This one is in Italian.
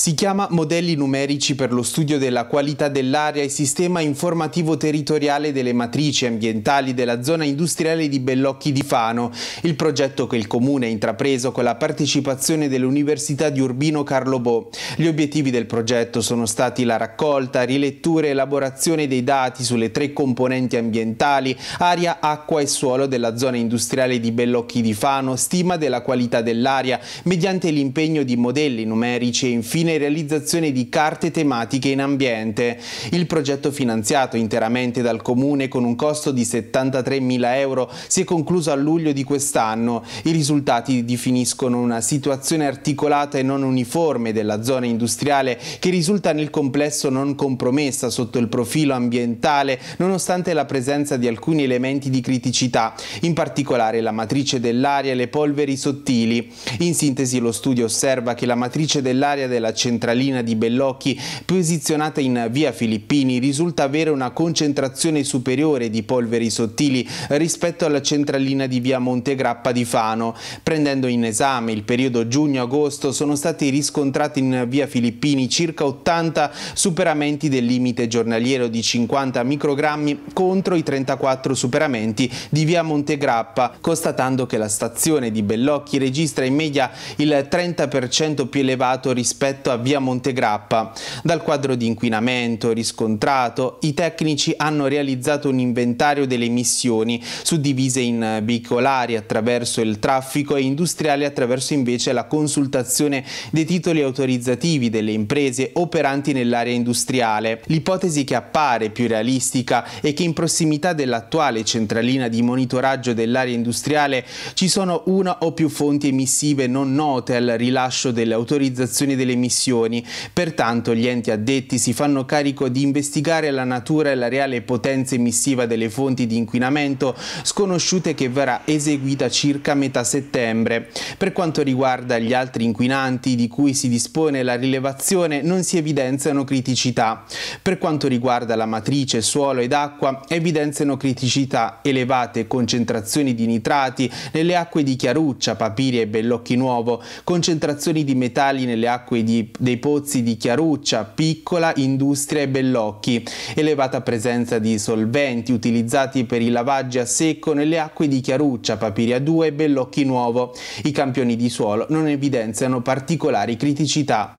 Si chiama Modelli numerici per lo studio della qualità dell'aria e sistema informativo territoriale delle matrici ambientali della zona industriale di Bellocchi di Fano, il progetto che il Comune ha intrapreso con la partecipazione dell'Università di Urbino Carlo Bo. Gli obiettivi del progetto sono stati la raccolta, rilettura e elaborazione dei dati sulle tre componenti ambientali, aria, acqua e suolo della zona industriale di Bellocchi di Fano, stima della qualità dell'aria, mediante l'impegno di modelli numerici e infine infine realizzazione di carte tematiche in ambiente. Il progetto finanziato interamente dal Comune con un costo di 73.000 euro si è concluso a luglio di quest'anno. I risultati definiscono una situazione articolata e non uniforme della zona industriale che risulta nel complesso non compromessa sotto il profilo ambientale nonostante la presenza di alcuni elementi di criticità, in particolare la matrice dell'aria e le polveri sottili. In sintesi lo studio osserva che la matrice dell'aria della città centralina di Bellocchi, posizionata in via Filippini, risulta avere una concentrazione superiore di polveri sottili rispetto alla centralina di via Montegrappa di Fano. Prendendo in esame il periodo giugno-agosto sono stati riscontrati in via Filippini circa 80 superamenti del limite giornaliero di 50 microgrammi contro i 34 superamenti di via Montegrappa, constatando che la stazione di Bellocchi registra in media il 30% più elevato rispetto a via Montegrappa. Dal quadro di inquinamento riscontrato, i tecnici hanno realizzato un inventario delle emissioni, suddivise in veicolari attraverso il traffico e industriali attraverso invece la consultazione dei titoli autorizzativi delle imprese operanti nell'area industriale. L'ipotesi che appare più realistica è che in prossimità dell'attuale centralina di monitoraggio dell'area industriale ci sono una o più fonti emissive non note al rilascio delle autorizzazioni delle emissioni emissioni. Pertanto gli enti addetti si fanno carico di investigare la natura e la reale potenza emissiva delle fonti di inquinamento sconosciute che verrà eseguita circa metà settembre. Per quanto riguarda gli altri inquinanti di cui si dispone la rilevazione non si evidenziano criticità. Per quanto riguarda la matrice, suolo ed acqua evidenziano criticità elevate concentrazioni di nitrati nelle acque di Chiaruccia, Papiri e Bellocchi Nuovo, concentrazioni di metalli nelle acque di dei pozzi di Chiaruccia, Piccola, Industria e Bellocchi, elevata presenza di solventi utilizzati per i lavaggi a secco nelle acque di Chiaruccia, Papiria 2 e Bellocchi Nuovo. I campioni di suolo non evidenziano particolari criticità.